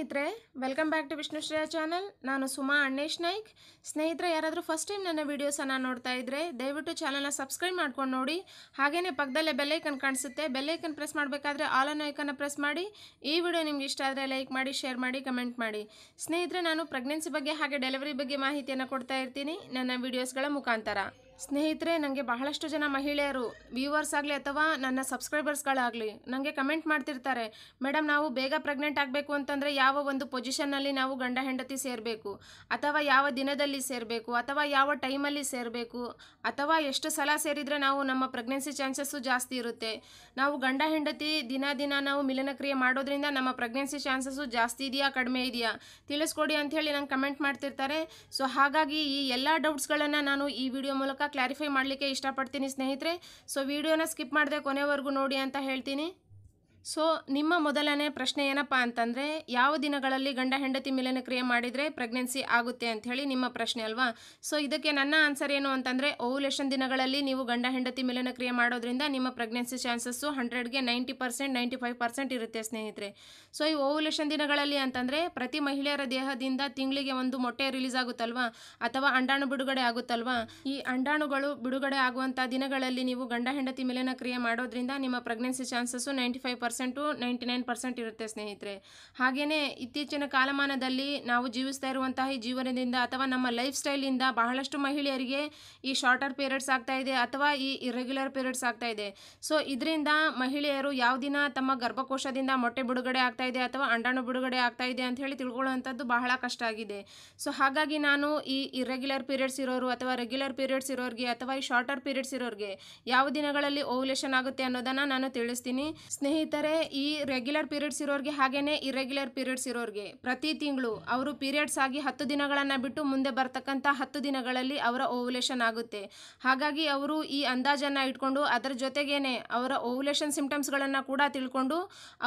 ಸ್ನೇಹಿತರೆ welcome back to Vishnu channel ನಾನು ಸುಮಾ ಅಣ್ಣೇಶ್ ನಾಯ್ಕ್ ಸ್ನೇಹಿತರೆ ಯಾರಾದರೂ ಫಸ್ಟ್ ಟೈಮ್ ನನ್ನ ವೀಡಿಯೋಸನ್ನು ನೋಡ್ತಾ ಇದ್ದರೆ ದಯವಿಟ್ಟು ಚಾನಲ್ನ ಸಬ್ಸ್ಕ್ರೈಬ್ ಮಾಡ್ಕೊಂಡು ನೋಡಿ ಹಾಗೆಯೇ ಪಕ್ಕದಲ್ಲೇ ಬೆಲ್ಲೈಕನ್ ಕಾಣಿಸುತ್ತೆ ಬೆಲ್ಲೈಕನ್ ಪ್ರೆಸ್ ಮಾಡಬೇಕಾದ್ರೆ ಆಲ್ ಅನ್ ಐಕನ್ನ ಪ್ರೆಸ್ ಮಾಡಿ ಈ ವಿಡಿಯೋ ನಿಮ್ಗೆ ಇಷ್ಟ ಆದರೆ ಲೈಕ್ ಮಾಡಿ ಶೇರ್ ಮಾಡಿ ಕಮೆಂಟ್ ಮಾಡಿ ಸ್ನೇಹಿತರೆ ನಾನು ಪ್ರೆಗ್ನೆನ್ಸಿ ಬಗ್ಗೆ ಹಾಗೆ ಡೆಲಿವರಿ ಬಗ್ಗೆ ಮಾಹಿತಿಯನ್ನು ಕೊಡ್ತಾ ಇರ್ತೀನಿ ನನ್ನ ವೀಡಿಯೋಸ್ಗಳ ಮುಖಾಂತರ ಸ್ನೇಹಿತರೆ ನನಗೆ ಬಹಳಷ್ಟು ಜನ ಮಹಿಳೆಯರು ವ್ಯೂವರ್ಸ್ ಆಗಲಿ ಅಥವಾ ನನ್ನ ಸಬ್ಸ್ಕ್ರೈಬರ್ಸ್ಗಳಾಗಲಿ ನನಗೆ ಕಮೆಂಟ್ ಮಾಡ್ತಿರ್ತಾರೆ ಮೇಡಮ್ ನಾವು ಬೇಗ ಪ್ರೆಗ್ನೆಂಟ್ ಆಗಬೇಕು ಅಂತಂದರೆ ಯಾವ ಒಂದು ಪೊಸಿಷನ್ನಲ್ಲಿ ನಾವು ಗಂಡ ಹೆಂಡತಿ ಸೇರಬೇಕು ಅಥವಾ ಯಾವ ದಿನದಲ್ಲಿ ಸೇರಬೇಕು ಅಥವಾ ಯಾವ ಟೈಮಲ್ಲಿ ಸೇರಬೇಕು ಅಥವಾ ಎಷ್ಟು ಸಲ ಸೇರಿದರೆ ನಾವು ನಮ್ಮ ಪ್ರೆಗ್ನೆನ್ಸಿ ಚಾನ್ಸಸ್ಸು ಜಾಸ್ತಿ ಇರುತ್ತೆ ನಾವು ಗಂಡ ಹೆಂಡತಿ ದಿನ ದಿನ ನಾವು ಮಿಲನಕ್ರಿಯೆ ಕ್ರಿಯೆ ಮಾಡೋದ್ರಿಂದ ನಮ್ಮ ಪ್ರೆಗ್ನೆನ್ಸಿ ಚಾನ್ಸಸ್ಸು ಜಾಸ್ತಿ ಇದೆಯಾ ಕಡಿಮೆ ಇದೆಯಾ ತಿಳಿಸ್ಕೊಡಿ ಅಂಥೇಳಿ ನಂಗೆ ಕಮೆಂಟ್ ಮಾಡ್ತಿರ್ತಾರೆ ಸೊ ಹಾಗಾಗಿ ಈ ಎಲ್ಲ ಡೌಟ್ಸ್ಗಳನ್ನು ನಾನು ಈ ವಿಡಿಯೋ ಮೂಲಕ ಕ್ಲಾರಿಫೈ ಮಾಡಲಿಕ್ಕೆ ಇಷ್ಟಪಡ್ತೀನಿ ಸ್ನೇಹಿತರೆ ಸೊ ವಿಡಿಯೋನ ಸ್ಕಿಪ್ ಮಾಡಿದೆ ಕೊನೆವರೆಗೂ ನೋಡಿ ಅಂತ ಹೇಳ್ತೀನಿ ಸೊ ನಿಮ್ಮ ಮೊದಲನೇ ಪ್ರಶ್ನೆ ಏನಪ್ಪ ಅಂತಂದರೆ ಯಾವ ದಿನಗಳಲ್ಲಿ ಗಂಡ ಹೆಂಡತಿ ಮಿಲನ ಕ್ರಿಯೆ ಮಾಡಿದರೆ ಪ್ರೆಗ್ನೆನ್ಸಿ ಆಗುತ್ತೆ ಅಂಥೇಳಿ ನಿಮ್ಮ ಪ್ರಶ್ನೆ ಅಲ್ವಾ ಸೊ ಇದಕ್ಕೆ ನನ್ನ ಆನ್ಸರ್ ಏನು ಅಂತಂದರೆ ಓವುಲೇಷನ್ ದಿನಗಳಲ್ಲಿ ನೀವು ಗಂಡ ಹೆಂಡತಿ ಮಿಲನ ಕ್ರಿಯೆ ಮಾಡೋದ್ರಿಂದ ನಿಮ್ಮ ಪ್ರೆಗ್ನೆನ್ಸಿ ಚಾನ್ಸಸ್ಸು ಹಂಡ್ರೆಡ್ಗೆ ninety percent ninety five percent ಇರುತ್ತೆ ಸ್ನೇಹಿತರೆ ಸೊ ಈ ಓವುಲೇಷನ್ ದಿನಗಳಲ್ಲಿ ಅಂತಂದರೆ ಪ್ರತಿ ಮಹಿಳೆಯರ ದೇಹದಿಂದ ತಿಂಗಳಿಗೆ ಒಂದು ಮೊಟ್ಟೆ ರಿಲೀಸ್ ಆಗುತ್ತಲ್ವಾ ಅಥವಾ ಅಂಡಾಣು ಬಿಡುಗಡೆ ಆಗುತ್ತಲ್ವಾ ಈ ಅಂಡಾಣುಗಳು ಬಿಡುಗಡೆ ಆಗುವಂಥ ದಿನಗಳಲ್ಲಿ ನೀವು ಗಂಡ ಹೆಂಡತಿ ಮಿಲನ ಕ್ರಿಯೆ ಮಾಡೋದ್ರಿಂದ ನಿಮ್ಮ pregnancy chances ninety five percent ninety nine percent ಇರುತ್ತೆ ಸ್ನೇಹಿತರೆ ಹಾಗೆಯೇ ಇತ್ತೀಚಿನ ಕಾಲಮಾನದಲ್ಲಿ ನಾವು ಜೀವಿಸ್ತಾ ಇರುವಂತಹ ಈ ಜೀವನದಿಂದ ಅಥವಾ ನಮ್ಮ ಲೈಫ್ ಸ್ಟೈಲಿಂದ ಬಹಳಷ್ಟು ಮಹಿಳೆಯರಿಗೆ ಈ ಶಾರ್ಟರ್ ಪೀರಿಯಡ್ಸ್ ಆಗ್ತಾ ಇದೆ ಅಥವಾ ಈ ಇರೆಗ್ಯುಲರ್ ಪೀರಿಯಡ್ಸ್ ಆಗ್ತಾ ಇದೆ ಸೊ ಇದರಿಂದ ಮಹಿಳೆಯರು ಯಾವ ದಿನ ತಮ್ಮ ಗರ್ಭಕೋಶದಿಂದ ಮೊಟ್ಟೆ ಬಿಡುಗಡೆ ಆಗ್ತಾ ಇದೆ ಅಥವಾ ಅಂಡಾಣು ಬಿಡುಗಡೆ ಆಗ್ತಾ ಇದೆ ಅಂತ ಹೇಳಿ ತಿಳ್ಕೊಳ್ಳುವಂಥದ್ದು ಬಹಳ ಕಷ್ಟ ಆಗಿದೆ ಸೊ ಹಾಗಾಗಿ ನಾನು ಈ ಇರೆಗ್ಯುಲರ್ ಪೀರಿಯಡ್ಸ್ ಇರೋರು ಅಥವಾ ರೆಗ್ಯುಲರ್ ಪೀರಿಯಡ್ಸ್ ಇರೋರಿಗೆ ಅಥವಾ ಈ ಶಾರ್ಟರ್ ಪೀರಿಯಡ್ಸ್ ಇರೋರಿಗೆ ಯಾವ ದಿನಗಳಲ್ಲಿ ಓವ್ಯುಲೇಷನ್ ಆಗುತ್ತೆ ಅನ್ನೋದನ್ನು ನಾನು ತಿಳಿಸ್ತೀನಿ ಸ್ನೇಹಿತರೆ ಆದರೆ ಈ ರೆಗ್ಯುಲರ್ ಪೀರಿಯಡ್ಸ್ ಇರೋರಿಗೆ ಹಾಗೇನೆ ಇರೆಗ್ಯುಲರ್ ಪೀರಿಯಡ್ಸ್ ಇರೋರಿಗೆ ಪ್ರತಿ ತಿಂಗಳು ಅವರು ಪೀರಿಯಡ್ಸ್ ಆಗಿ ಹತ್ತು ದಿನಗಳನ್ನು ಬಿಟ್ಟು ಮುಂದೆ ಬರ್ತಕ್ಕಂಥ ಹತ್ತು ದಿನಗಳಲ್ಲಿ ಅವರ ಓವುಲೇಷನ್ ಆಗುತ್ತೆ ಹಾಗಾಗಿ ಅವರು ಈ ಅಂದಾಜನ್ನು ಇಟ್ಕೊಂಡು ಅದರ ಜೊತೆಗೇನೆ ಅವರ ಓವುಲೇಷನ್ ಸಿಂಪ್ಟಮ್ಸ್ಗಳನ್ನು ಕೂಡ ತಿಳ್ಕೊಂಡು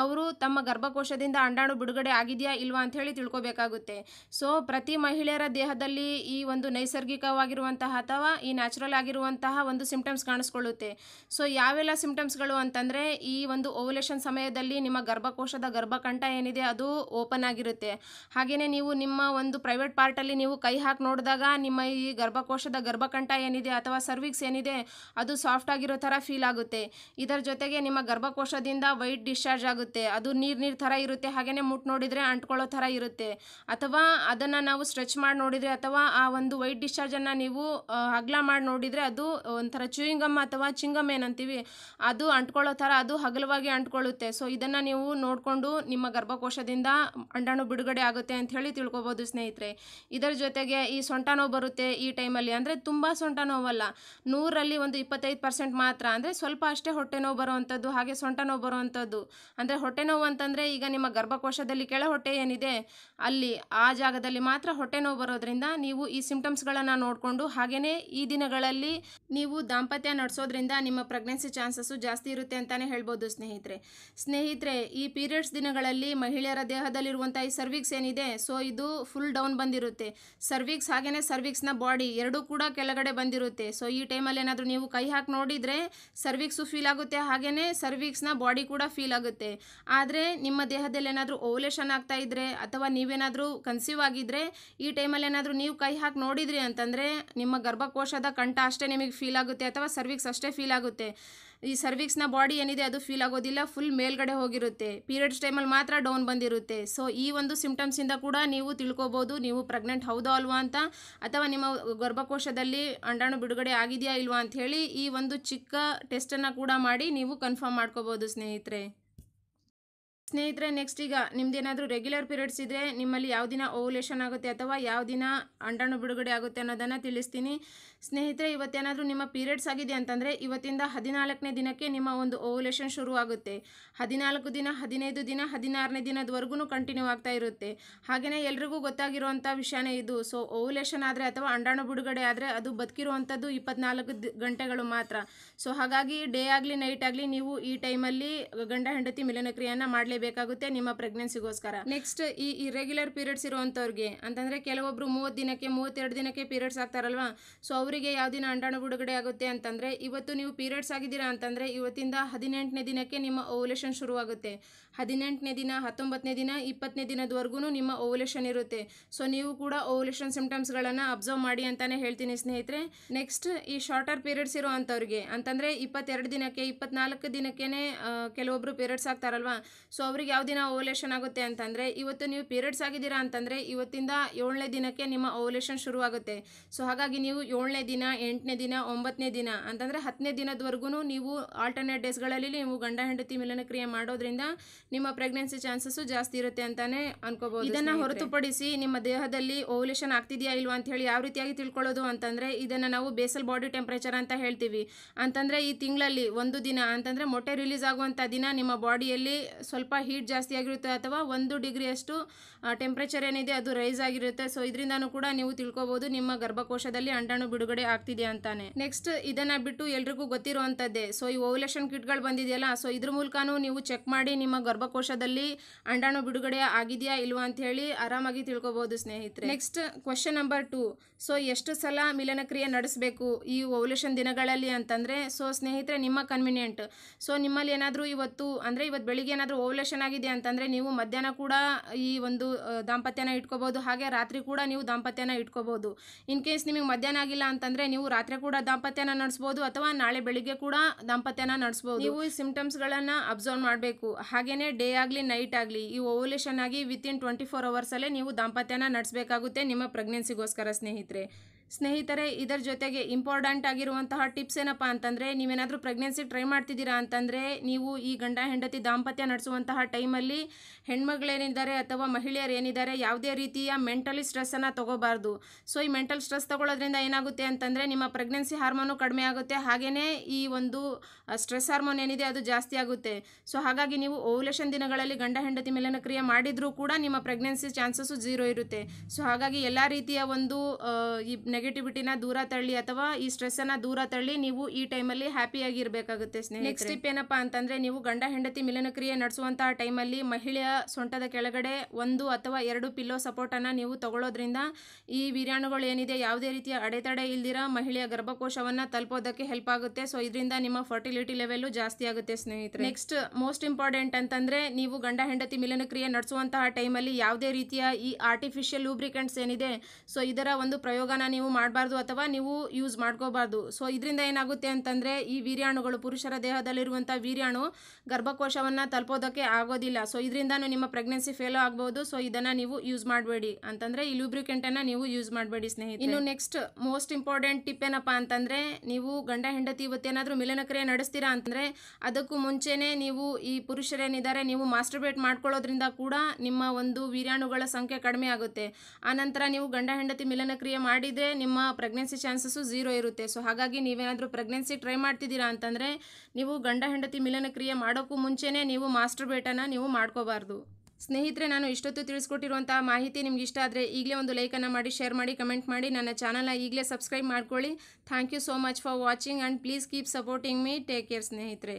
ಅವರು ತಮ್ಮ ಗರ್ಭಕೋಶದಿಂದ ಅಂಡಾಣು ಬಿಡುಗಡೆ ಆಗಿದೆಯಾ ಇಲ್ವಾ ಹೇಳಿ ತಿಳ್ಕೊಬೇಕಾಗುತ್ತೆ ಸೊ ಪ್ರತಿ ಮಹಿಳೆಯರ ದೇಹದಲ್ಲಿ ಈ ಒಂದು ನೈಸರ್ಗಿಕವಾಗಿರುವಂತಹ ಅಥವಾ ಈ ನ್ಯಾಚುರಲ್ ಆಗಿರುವಂತಹ ಒಂದು ಸಿಂಪ್ಟಮ್ಸ್ ಕಾಣಿಸ್ಕೊಳ್ಳುತ್ತೆ ಸೊ ಯಾವೆಲ್ಲ ಸಿಂಪ್ಟಮ್ಸ್ಗಳು ಅಂತಂದರೆ ಈ ಒಂದು ಓವುಲೇಷನ್ ಸಮಯದಲ್ಲಿ ನಿಮ್ಮ ಗರ್ಭಕೋಶದ ಗರ್ಭಕಂಠ ಏನಿದೆ ಅದು ಓಪನ್ ಆಗಿರುತ್ತೆ ಹಾಗೆಯೇ ನೀವು ನಿಮ್ಮ ಒಂದು ಪ್ರೈವೇಟ್ ಪಾರ್ಟಲ್ಲಿ ನೀವು ಕೈ ಹಾಕಿ ನೋಡಿದಾಗ ನಿಮ್ಮ ಈ ಗರ್ಭಕೋಶದ ಗರ್ಭಕಂಠ ಏನಿದೆ ಅಥವಾ ಸರ್ವಿಕ್ಸ್ ಏನಿದೆ ಅದು ಸಾಫ್ಟ್ ಆಗಿರೋ ಥರ ಫೀಲ್ ಆಗುತ್ತೆ ಇದರ ಜೊತೆಗೆ ನಿಮ್ಮ ಗರ್ಭಕೋಶದಿಂದ ವೈಟ್ ಡಿಸ್ಚಾರ್ಜ್ ಆಗುತ್ತೆ ಅದು ನೀರು ನೀರು ಥರ ಇರುತ್ತೆ ಹಾಗೆಯೇ ಮುಟ್ಟು ನೋಡಿದರೆ ಅಂಟ್ಕೊಳ್ಳೋ ಥರ ಇರುತ್ತೆ ಅಥವಾ ಅದನ್ನು ನಾವು ಸ್ಟ್ರೆಚ್ ಮಾಡಿ ನೋಡಿದರೆ ಅಥವಾ ಆ ಒಂದು ವೈಟ್ ಡಿಸ್ಚಾರ್ಜನ್ನು ನೀವು ಹಗ್ಲ ಮಾಡಿ ನೋಡಿದರೆ ಅದು ಒಂಥರ ಚೂಯಿಂಗಮ್ ಅಥವಾ ಚಿಂಗಮ್ ಏನಂತೀವಿ ಅದು ಅಂಟ್ಕೊಳ್ಳೋ ಥರ ಅದು ಹಗಲವಾಗಿ ಅಂಟ್ಕೊಳ್ಳುತ್ತೆ ಬರುತ್ತೆ ಸೊ ಇದನ್ನು ನೀವು ನೋಡಿಕೊಂಡು ನಿಮ್ಮ ಗರ್ಭಕೋಶದಿಂದ ಅಂಡಾಣು ಬಿಡುಗಡೆ ಆಗುತ್ತೆ ಅಂತ ಹೇಳಿ ತಿಳ್ಕೊಬೋದು ಸ್ನೇಹಿತರೆ ಇದರ ಜೊತೆಗೆ ಈ ಸೊಂಟ ನೋವು ಬರುತ್ತೆ ಈ ಟೈಮಲ್ಲಿ ಅಂದರೆ ತುಂಬ ಸೊಂಟ ನೋವಲ್ಲ ನೂರಲ್ಲಿ ಒಂದು ಇಪ್ಪತ್ತೈದು ಪರ್ಸೆಂಟ್ ಮಾತ್ರ ಅಂದರೆ ಸ್ವಲ್ಪ ಅಷ್ಟೇ ಹೊಟ್ಟೆ ನೋವು ಬರುವಂಥದ್ದು ಹಾಗೆ ಸೊಂಟ ನೋವು ಬರುವಂಥದ್ದು ಅಂದರೆ ಹೊಟ್ಟೆ ನೋವು ಅಂತಂದರೆ ಈಗ ನಿಮ್ಮ ಗರ್ಭಕೋಶದಲ್ಲಿ ಕೆಳ ಹೊಟ್ಟೆ ಏನಿದೆ ಅಲ್ಲಿ ಆ ಜಾಗದಲ್ಲಿ ಮಾತ್ರ ಹೊಟ್ಟೆ ನೋವು ಬರೋದ್ರಿಂದ ನೀವು ಈ ಸಿಂಪ್ಟಮ್ಸ್ಗಳನ್ನು ನೋಡಿಕೊಂಡು ಹಾಗೆಯೇ ಈ ದಿನಗಳಲ್ಲಿ ನೀವು ದಾಂಪತ್ಯ ನಡೆಸೋದ್ರಿಂದ ನಿಮ್ಮ ಪ್ರೆಗ್ನೆನ್ಸಿ ಚಾನ್ಸಸ್ಸು ಜಾಸ್ತಿ ಇರುತ್ತೆ ಅಂತಲೇ ಹೇಳ್ಬೋದು ಸ್ನೇಹಿತರೆ ಸ್ನೇಹಿತರೆ ಈ ಪೀರಿಯಡ್ಸ್ ದಿನಗಳಲ್ಲಿ ಮಹಿಳೆಯರ ದೇಹದಲ್ಲಿರುವಂಥ ಈ ಸರ್ವಿಕ್ಸ್ ಏನಿದೆ ಸೊ ಇದು ಫುಲ್ ಡೌನ್ ಬಂದಿರುತ್ತೆ ಸರ್ವಿಕ್ಸ್ ಹಾಗೇ ಸರ್ವಿಕ್ಸ್ನ ಬಾಡಿ ಎರಡೂ ಕೂಡ ಕೆಳಗಡೆ ಬಂದಿರುತ್ತೆ ಸೊ ಈ ಟೈಮಲ್ಲಿ ಏನಾದರೂ ನೀವು ಕೈ ಹಾಕಿ ನೋಡಿದರೆ ಸರ್ವಿಕ್ಸು ಫೀಲ್ ಆಗುತ್ತೆ ಹಾಗೆಯೇ ಸರ್ವಿಕ್ಸ್ನ ಬಾಡಿ ಕೂಡ ಫೀಲ್ ಆಗುತ್ತೆ ಆದರೆ ನಿಮ್ಮ ದೇಹದಲ್ಲಿ ಏನಾದರೂ ಓವಲೇಷನ್ ಆಗ್ತಾ ಇದ್ದರೆ ಅಥವಾ ನೀವೇನಾದರೂ ಕನ್ಸೀವ್ ಆಗಿದ್ದರೆ ಈ ಟೈಮಲ್ಲಿ ಏನಾದರೂ ನೀವು ಕೈ ಹಾಕಿ ನೋಡಿದ್ರಿ ಅಂತಂದರೆ ನಿಮ್ಮ ಗರ್ಭಕೋಶದ ಕಂಠ ಅಷ್ಟೇ ನಿಮಗೆ ಫೀಲ್ ಆಗುತ್ತೆ ಅಥವಾ ಸರ್ವಿಕ್ಸ್ ಅಷ್ಟೇ ಫೀಲ್ ಆಗುತ್ತೆ ಈ ಸರ್ವಿಕ್ಸ್ನ ಬಾಡಿ ಏನಿದೆ ಅದು ಫೀಲ್ ಆಗೋದಿಲ್ಲ ಫುಲ್ ಮೇಲ್ಗಡೆ ಹೋಗಿರುತ್ತೆ ಪೀರಿಯಡ್ಸ್ ಟೈಮಲ್ಲಿ ಮಾತ್ರ ಡೌನ್ ಬಂದಿರುತ್ತೆ ಸೊ ಈ ಒಂದು ಸಿಮ್ಟಮ್ಸಿಂದ ಕೂಡ ನೀವು ತಿಳ್ಕೊಬೋದು ನೀವು ಪ್ರೆಗ್ನೆಂಟ್ ಹೌದೋ ಅಲ್ವಾ ಅಂತ ಅಥವಾ ನಿಮ್ಮ ಗರ್ಭಕೋಶದಲ್ಲಿ ಅಂಡಾಣು ಬಿಡುಗಡೆ ಆಗಿದೆಯಾ ಇಲ್ವಾ ಹೇಳಿ ಈ ಒಂದು ಚಿಕ್ಕ ಟೆಸ್ಟನ್ನು ಕೂಡ ಮಾಡಿ ನೀವು ಕನ್ಫರ್ಮ್ ಮಾಡ್ಕೋಬೋದು ಸ್ನೇಹಿತರೆ ಸ್ನೇಹಿತರೆ ನೆಕ್ಸ್ಟ್ ಈಗ ನಿಮ್ದೇನಾದರೂ ರೆಗ್ಯುಲರ್ ಪೀರಿಯಡ್ಸ್ ಇದ್ದರೆ ನಿಮ್ಮಲ್ಲಿ ಯಾವ ದಿನ ಓವುಲೇಷನ್ ಆಗುತ್ತೆ ಅಥವಾ ಯಾವ ದಿನ ಅಂಡಾಣು ಬಿಡುಗಡೆ ಆಗುತ್ತೆ ಅನ್ನೋದನ್ನು ತಿಳಿಸ್ತೀನಿ ಸ್ನೇಹಿತರೆ ಇವತ್ತೇನಾದರೂ ನಿಮ್ಮ ಪೀರಿಯಡ್ಸ್ ಆಗಿದೆ ಅಂತಂದರೆ ಇವತ್ತಿಂದ ಹದಿನಾಲ್ಕನೇ ದಿನಕ್ಕೆ ನಿಮ್ಮ ಒಂದು ಓವುಲೇಷನ್ ಶುರುವಾಗುತ್ತೆ ಹದಿನಾಲ್ಕು ದಿನ ಹದಿನೈದು ದಿನ ಹದಿನಾರನೇ ದಿನದವರೆಗೂ ಕಂಟಿನ್ಯೂ ಆಗ್ತಾ ಇರುತ್ತೆ ಹಾಗೆಯೇ ಎಲ್ರಿಗೂ ಗೊತ್ತಾಗಿರುವಂಥ ವಿಷಯನೇ ಇದು ಸೊ ಓವುಲೇಷನ್ ಆದರೆ ಅಥವಾ ಅಂಡಾಣು ಬಿಡುಗಡೆ ಆದರೆ ಅದು ಬದುಕಿರುವಂಥದ್ದು ಇಪ್ಪತ್ನಾಲ್ಕು ಗಂಟೆಗಳು ಮಾತ್ರ ಸೊ ಹಾಗಾಗಿ ಡೇ ಆಗಲಿ ನೈಟ್ ಆಗಲಿ ನೀವು ಈ ಟೈಮಲ್ಲಿ ಗಂಡ ಹೆಂಡತಿ ಮಿಲನಕ್ರಿಯೆಯನ್ನು ಮಾಡಲೇಬೇಕು ಬೇಕಾಗುತ್ತೆ ನಿಮ್ಮ ಪ್ರೆಗ್ನೆನ್ಸಿಗೋಸ್ಕರ ನೆಕ್ಸ್ಟ್ ಈ ಇರೆಗ್ಯುಲರ್ ಪೀರಿಯಡ್ಸ್ ಇರುವಂಥವ್ರಿಗೆ ಅಂತಂದ್ರೆ ಕೆಲವೊಬ್ರು ಮೂವತ್ತು ದಿನಕ್ಕೆ ಮೂವತ್ತೆರಡು ದಿನಕ್ಕೆ ಪೀರಿಯಡ್ಸ್ ಆಗ್ತಾರಲ್ವಾ ಸೊ ಅವರಿಗೆ ಯಾವ ದಿನ ಅಂಡಾಣು ಬಿಡುಗಡೆ ಆಗುತ್ತೆ ಅಂತಂದ್ರೆ ಇವತ್ತು ನೀವು ಪೀರಿಯಡ್ಸ್ ಆಗಿದ್ದೀರಾ ಅಂತಂದ್ರೆ ಇವತ್ತಿಂದ ಹದಿನೆಂಟನೇ ದಿನಕ್ಕೆ ನಿಮ್ಮ ಓವಲೇಷನ್ ಶುರುವಾಗುತ್ತೆ ಹದಿನೆಂಟನೇ ದಿನ ಹತ್ತೊಂಬತ್ತನೇ ದಿನ ಇಪ್ಪತ್ತನೇ ದಿನದವರೆಗೂ ನಿಮ್ಮ ಓವಲೇಷನ್ ಇರುತ್ತೆ ಸೊ ನೀವು ಕೂಡ ಓವಲೇಷನ್ ಸಿಂಪ್ಟಮ್ಸ್ಗಳನ್ನು ಅಬ್ಸರ್ವ್ ಮಾಡಿ ಅಂತಾನೆ ಹೇಳ್ತೀನಿ ಸ್ನೇಹಿತರೆ ನೆಕ್ಸ್ಟ್ ಈ ಶಾರ್ಟರ್ ಪೀರಿಯಡ್ಸ್ ಇರೋ ಅಂತಂದ್ರೆ ಇಪ್ಪತ್ತೆರಡು ದಿನಕ್ಕೆ ಇಪ್ಪತ್ನಾಲ್ಕು ದಿನಕ್ಕೆ ಕೆಲವೊಬ್ಬರು ಪೀರಿಯಡ್ಸ್ ಆಗ್ತಾರಲ್ವಾ ಸೊ ಅವ್ರಿಗೆ ಯಾವ ದಿನ ಓವಲೇಷನ್ ಆಗುತ್ತೆ ಅಂತಂದರೆ ಇವತ್ತು ನೀವು ಪೀರಿಯಡ್ಸ್ ಆಗಿದ್ದೀರಾ ಅಂತಂದರೆ ಇವತ್ತಿಂದ ಏಳನೇ ದಿನಕ್ಕೆ ನಿಮ್ಮ ಓವಲೇಷನ್ ಶುರುವಾಗುತ್ತೆ ಸೊ ಹಾಗಾಗಿ ನೀವು ಏಳನೇ ದಿನ ಎಂಟನೇ ದಿನ ಒಂಬತ್ತನೇ ದಿನ ಅಂತಂದರೆ ಹತ್ತನೇ ದಿನದವರೆಗೂ ನೀವು ಆಲ್ಟರ್ನೇಟ್ ಡೇಸ್ಗಳಲ್ಲಿ ನೀವು ಗಂಡ ಹೆಂಡತಿ ಮಿಲನ ಕ್ರಿಯೆ ಮಾಡೋದ್ರಿಂದ ನಿಮ್ಮ ಪ್ರೆಗ್ನೆನ್ಸಿ ಚಾನ್ಸಸ್ಸು ಜಾಸ್ತಿ ಇರುತ್ತೆ ಅಂತಾನೆ ಅನ್ಕೋಬಹುದು ಇದನ್ನು ಹೊರತುಪಡಿಸಿ ನಿಮ್ಮ ದೇಹದಲ್ಲಿ ಓವಲೇಷನ್ ಆಗ್ತಿದೆಯಾ ಇಲ್ವಾ ಅಂತ ಹೇಳಿ ಯಾವ ರೀತಿಯಾಗಿ ತಿಳ್ಕೊಳ್ಳೋದು ಅಂತಂದರೆ ಇದನ್ನು ನಾವು ಬೇಸಲ್ ಬಾಡಿ ಟೆಂಪ್ರೇಚರ್ ಅಂತ ಹೇಳ್ತೀವಿ ಅಂತಂದರೆ ಈ ತಿಂಗಳಲ್ಲಿ ಒಂದು ದಿನ ಅಂತಂದರೆ ಮೊಟ್ಟೆ ರಿಲೀಸ್ ಆಗುವಂಥ ದಿನ ನಿಮ್ಮ ಬಾಡಿಯಲ್ಲಿ ಸ್ವಲ್ಪ ಸ್ವಲ್ಪ ಹೀಟ್ ಜಾಸ್ತಿ ಆಗಿರುತ್ತೆ ಅಥವಾ ಒಂದು ಅಷ್ಟು ಟೆಂಪ್ರೇಚರ್ ಏನಿದೆ ಅದು ರೈಸ್ ಆಗಿರುತ್ತೆ ಸೊ ಇದರಿಂದನೂ ಕೂಡ ನೀವು ತಿಳ್ಕೊಬೋದು ನಿಮ್ಮ ಗರ್ಭಕೋಶದಲ್ಲಿ ಅಂಡಾಣು ಬಿಡುಗಡೆ ಆಗ್ತಿದೆ ಅಂತಾನೆ ನೆಕ್ಸ್ಟ್ ಇದನ್ನ ಬಿಟ್ಟು ಎಲ್ರಿಗೂ ಗೊತ್ತಿರುವಂಥದ್ದೇ ಸೊ ಈ ಕಿಟ್ ಕಿಟ್ಗಳು ಬಂದಿದೆಯಲ್ಲ ಸೊ ಇದ್ರ ಮೂಲಕನೂ ನೀವು ಚೆಕ್ ಮಾಡಿ ನಿಮ್ಮ ಗರ್ಭಕೋಶದಲ್ಲಿ ಅಂಡಾಣು ಬಿಡುಗಡೆ ಆಗಿದೆಯಾ ಇಲ್ವಾ ಅಂತ ಹೇಳಿ ಆರಾಮಾಗಿ ತಿಳ್ಕೊಬಹುದು ಸ್ನೇಹಿತರೆ next question number two so ಎಷ್ಟು ಸಲ ಮಿಲನ ಕ್ರಿಯೆ ನಡೆಸಬೇಕು ಈ ಓವಲೇಷನ್ ದಿನಗಳಲ್ಲಿ ಅಂತಂದ್ರೆ ಸೊ ಸ್ನೇಹಿತರೆ ನಿಮ್ಮ ಕನ್ವಿನಿಯೆಂಟ್ ಸೊ ನಿಮ್ಮಲ್ಲಿ ಏನಾದರೂ ಇವತ್ತು ಅಂದ್ರೆ ಇವತ್ತು ಬೆಳಿಗ್ಗೆ ಏನಾದರೂ ಓವ್ಯುಲೇಷನ್ ರಿಲೇಷನ್ ಆಗಿದೆ ಅಂತಂದರೆ ನೀವು ಮಧ್ಯಾಹ್ನ ಕೂಡ ಈ ಒಂದು ದಾಂಪತ್ಯನ ಇಟ್ಕೋಬೋದು ಹಾಗೆ ರಾತ್ರಿ ಕೂಡ ನೀವು ದಾಂಪತ್ಯನ ಇಟ್ಕೋಬೋದು ಇನ್ ಕೇಸ್ ನಿಮಗೆ ಮಧ್ಯಾಹ್ನ ಆಗಿಲ್ಲ ಅಂತಂದರೆ ನೀವು ರಾತ್ರಿ ಕೂಡ ದಾಂಪತ್ಯನ ನಡೆಸ್ಬೋದು ಅಥವಾ ನಾಳೆ ಬೆಳಿಗ್ಗೆ ಕೂಡ ದಾಂಪತ್ಯನ ನಡೆಸ್ಬೋದು ನೀವು ಈ ಸಿಂಪ್ಟಮ್ಸ್ಗಳನ್ನು ಅಬ್ಸರ್ವ್ ಮಾಡಬೇಕು ಹಾಗೆಯೇ ಡೇ ಆಗಲಿ ನೈಟ್ ಆಗಲಿ ಈ ಓವಲೇಷನ್ ಆಗಿ ವಿತಿನ್ ಟ್ವೆಂಟಿ ಫೋರ್ ಅವರ್ಸಲ್ಲೇ ನೀವು ದಾಂಪತ್ಯನ ನಡೆಸಬೇಕಾಗುತ್ತೆ ನಿಮ್ಮ ಪ್ರೆಗ್ನೆನ್ಸಿಗೋಸ್ಕರ ಸ್ನೇಹಿತರೆ ಸ್ನೇಹಿತರೆ ಇದರ ಜೊತೆಗೆ ಇಂಪಾರ್ಟೆಂಟ್ ಆಗಿರುವಂತಹ ಟಿಪ್ಸ್ ಏನಪ್ಪ ಅಂತಂದರೆ ನೀವೇನಾದರೂ ಪ್ರೆಗ್ನೆನ್ಸಿ ಟ್ರೈ ಮಾಡ್ತಿದ್ದೀರಾ ಅಂತಂದರೆ ನೀವು ಈ ಗಂಡ ಹೆಂಡತಿ ದಾಂಪತ್ಯ ನಡೆಸುವಂತಹ ಟೈಮಲ್ಲಿ ಹೆಣ್ಮಗಳೇನಿದ್ದಾರೆ ಅಥವಾ ಮಹಿಳೆಯರು ಏನಿದ್ದಾರೆ ಯಾವುದೇ ರೀತಿಯ ಮೆಂಟಲಿ ಸ್ಟ್ರೆಸ್ಸನ್ನು ತೊಗೋಬಾರ್ದು ಸೊ ಈ ಮೆಂಟಲ್ ಸ್ಟ್ರೆಸ್ ತೊಗೊಳ್ಳೋದ್ರಿಂದ ಏನಾಗುತ್ತೆ ಅಂತಂದರೆ ನಿಮ್ಮ ಪ್ರೆಗ್ನೆನ್ಸಿ ಹಾರ್ಮೋನು ಕಡಿಮೆ ಆಗುತ್ತೆ ಹಾಗೆಯೇ ಈ ಒಂದು ಸ್ಟ್ರೆಸ್ ಹಾರ್ಮೋನ್ ಏನಿದೆ ಅದು ಜಾಸ್ತಿ ಆಗುತ್ತೆ ಸೊ ಹಾಗಾಗಿ ನೀವು ಓವ್ಯುಲೇಷನ್ ದಿನಗಳಲ್ಲಿ ಗಂಡ ಹೆಂಡತಿ ಮೇಲಿನ ಕ್ರಿಯೆ ಮಾಡಿದರೂ ಕೂಡ ನಿಮ್ಮ ಪ್ರೆಗ್ನೆನ್ಸಿ ಚಾನ್ಸಸ್ಸು ಜೀರೋ ಇರುತ್ತೆ ಸೊ ಹಾಗಾಗಿ ಎಲ್ಲ ರೀತಿಯ ಒಂದು ಈ ನೆಗೆಟಿವಿಟಿನ ದೂರ ತಳ್ಳಿ ಅಥವಾ ಈ ಸ್ಟ್ರೆಸ್ ಅನ್ನ ದೂರ ತಳ್ಳಿ ನೀವು ಈ ಟೈಮಲ್ಲಿ ಆಗಿರ್ಬೇಕಾಗುತ್ತೆ ಸ್ನೇಹಿತರೆ ನೆಕ್ಸ್ಟ್ ಟಿಪ್ ಏನಪ್ಪಾ ಅಂತಂದ್ರೆ ನೀವು ಗಂಡ ಹೆಂಡತಿ ಮಿಲನ ಕ್ರಿಯೆ ನಡೆಸುವಂತಹ ಟೈಮಲ್ಲಿ ಮಹಿಳೆಯ ಸೊಂಟದ ಕೆಳಗಡೆ ಒಂದು ಅಥವಾ ಎರಡು ಪಿಲ್ಲೋ ಅನ್ನ ನೀವು ತಗೊಳ್ಳೋದ್ರಿಂದ ಈ ವೀರಾಣುಗಳು ಏನಿದೆ ಯಾವುದೇ ರೀತಿಯ ಅಡೆತಡೆ ಇಲ್ದಿರ ಮಹಿಳೆಯ ಗರ್ಭಕೋಶವನ್ನ ತಲುಪೋದಕ್ಕೆ ಹೆಲ್ಪ್ ಆಗುತ್ತೆ ಸೊ ಇದರಿಂದ ನಿಮ್ಮ ಫರ್ಟಿಲಿಟಿ ಲೆವೆಲ್ ಜಾಸ್ತಿ ಆಗುತ್ತೆ ಸ್ನೇಹಿತರೆ ನೆಕ್ಸ್ಟ್ ಮೋಸ್ಟ್ ಇಂಪಾರ್ಟೆಂಟ್ ಅಂತಂದ್ರೆ ನೀವು ಗಂಡ ಹೆಂಡತಿ ಮಿಲನ ಕ್ರಿಯೆ ನಡೆಸುವಂತಹ ಟೈಮಲ್ಲಿ ಯಾವುದೇ ರೀತಿಯ ಈ ಆರ್ಟಿಫಿಷಿಯಲ್ ಲೂಬ್ರಿಕೆಂಟ್ಸ್ ಏನಿದೆ ಸೊ ಇದರ ಒಂದು ಪ್ರಯೋಗನ ನೀವು ಮಾಡಬಾರ್ದು ಅಥವಾ ನೀವು ಯೂಸ್ ಮಾಡ್ಕೋಬಾರ್ದು ಸೊ ಇದರಿಂದ ಏನಾಗುತ್ತೆ ಅಂತಂದರೆ ಈ ವೀರ್ಯಾಣುಗಳು ಪುರುಷರ ದೇಹದಲ್ಲಿರುವಂಥ ವೀರ್ಯಾಣು ಗರ್ಭಕೋಶವನ್ನು ತಲುಪೋದಕ್ಕೆ ಆಗೋದಿಲ್ಲ ಸೊ ಇದರಿಂದನೂ ನಿಮ್ಮ ಪ್ರೆಗ್ನೆನ್ಸಿ ಫೇಲ್ ಆಗ್ಬೋದು ಸೊ ಇದನ್ನು ನೀವು ಯೂಸ್ ಮಾಡಬೇಡಿ ಅಂತಂದರೆ ಈ ಲೂಬ್ರಿಕೆಂಟನ್ನು ನೀವು ಯೂಸ್ ಮಾಡಬೇಡಿ ಸ್ನೇಹಿತರೆ ಇನ್ನು ನೆಕ್ಸ್ಟ್ ಮೋಸ್ಟ್ ಇಂಪಾರ್ಟೆಂಟ್ ಟಿಪ್ ಏನಪ್ಪ ಅಂತಂದರೆ ನೀವು ಗಂಡ ಹೆಂಡತಿ ಇವತ್ತೇನಾದರೂ ಮಿಲನ ಕ್ರಿಯೆ ನಡೆಸ್ತೀರಾ ಅಂತಂದರೆ ಅದಕ್ಕೂ ಮುಂಚೆನೆ ನೀವು ಈ ಪುರುಷರೇನಿದ್ದಾರೆ ನೀವು ಮಾಸ್ಟರ್ಬೇಟ್ ಮಾಡ್ಕೊಳ್ಳೋದ್ರಿಂದ ಕೂಡ ನಿಮ್ಮ ಒಂದು ವೀರ್ಯಾಣುಗಳ ಸಂಖ್ಯೆ ಕಡಿಮೆ ಆಗುತ್ತೆ ಆನಂತರ ನೀವು ಗಂಡ ಹೆಂಡತಿ ಮಿಲನ ಕ್ರಿಯೆ ಮಾಡಿದರೆ ನಿಮ್ಮ ಪ್ರೆಗ್ನೆನ್ಸಿ ಚಾನ್ಸಸ್ಸು ಝೀರೋ ಇರುತ್ತೆ ಸೊ ಹಾಗಾಗಿ ನೀವೇನಾದರೂ ಪ್ರೆಗ್ನೆನ್ಸಿ ಟ್ರೈ ಮಾಡ್ತಿದ್ದೀರಾ ಅಂತಂದರೆ ನೀವು ಗಂಡ ಹೆಂಡತಿ ಮಿಲನ ಕ್ರಿಯೆ ಮಾಡೋಕ್ಕೂ ಮುಂಚೆನೇ ನೀವು ಮಾಸ್ಟರ್ ಬೇಟನ ನೀವು ಮಾಡ್ಕೋಬಾರ್ದು ಸ್ನೇಹಿತರೆ ನಾನು ಇಷ್ಟೊತ್ತು ತಿಳಿಸ್ಕೊಟ್ಟಿರುವಂಥ ಮಾಹಿತಿ ನಿಮ್ಗೆ ಇಷ್ಟ ಆದರೆ ಈಗಲೇ ಒಂದು ಲೈಕನ್ನು ಮಾಡಿ ಶೇರ್ ಮಾಡಿ ಕಮೆಂಟ್ ಮಾಡಿ ನನ್ನ ಚಾನಲ್ನ ಈಗಲೇ ಸಬ್ಸ್ಕ್ರೈಬ್ ಮಾಡ್ಕೊಳ್ಳಿ thank you so much for watching and please keep supporting me take care ಸ್ನೇಹಿತರೆ